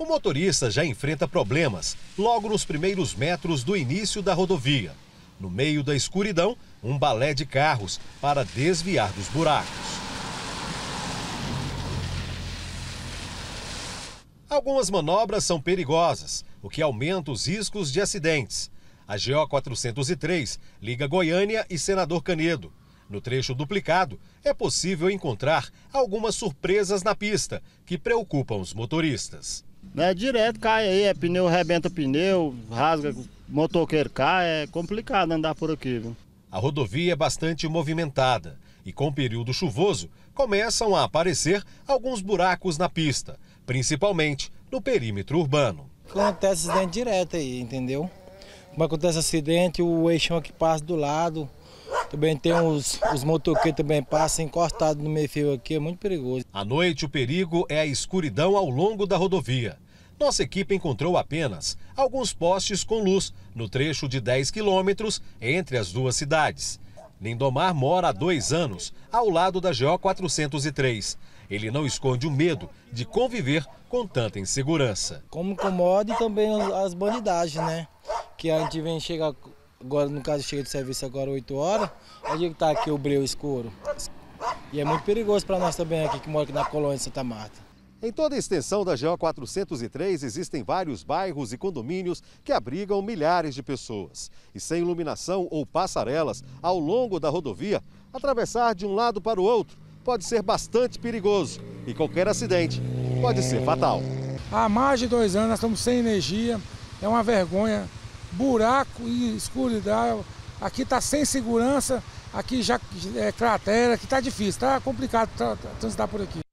O motorista já enfrenta problemas logo nos primeiros metros do início da rodovia. No meio da escuridão, um balé de carros para desviar dos buracos. Algumas manobras são perigosas, o que aumenta os riscos de acidentes. A GO 403 liga Goiânia e Senador Canedo. No trecho duplicado, é possível encontrar algumas surpresas na pista que preocupam os motoristas. Né? Direto cai aí, é pneu, rebenta pneu, rasga, motoqueiro cai, é complicado andar por aqui. Viu? A rodovia é bastante movimentada e com o período chuvoso começam a aparecer alguns buracos na pista, principalmente no perímetro urbano. Acontece acidente direto aí, entendeu? Como acontece acidente, o eixão é que passa do lado, também tem os, os motoqueiros também passam encostados no meio fio aqui, é muito perigoso. À noite, o perigo é a escuridão ao longo da rodovia. Nossa equipe encontrou apenas alguns postes com luz no trecho de 10 quilômetros entre as duas cidades. Lindomar mora há dois anos, ao lado da GO 403. Ele não esconde o medo de conviver com tanta insegurança. Como incomoda e também as bandidagens, né? Que a gente vem chegar agora no caso chega de serviço agora 8 horas, onde é que está aqui o breu escuro? E é muito perigoso para nós também aqui que mora aqui na colônia de Santa Marta. Em toda a extensão da GO 403 existem vários bairros e condomínios que abrigam milhares de pessoas. E sem iluminação ou passarelas ao longo da rodovia, atravessar de um lado para o outro pode ser bastante perigoso e qualquer acidente pode ser fatal. Há mais de dois anos nós estamos sem energia, é uma vergonha buraco e escuridão. Aqui está sem segurança, aqui já é cratera, aqui está difícil, está complicado transitar por aqui.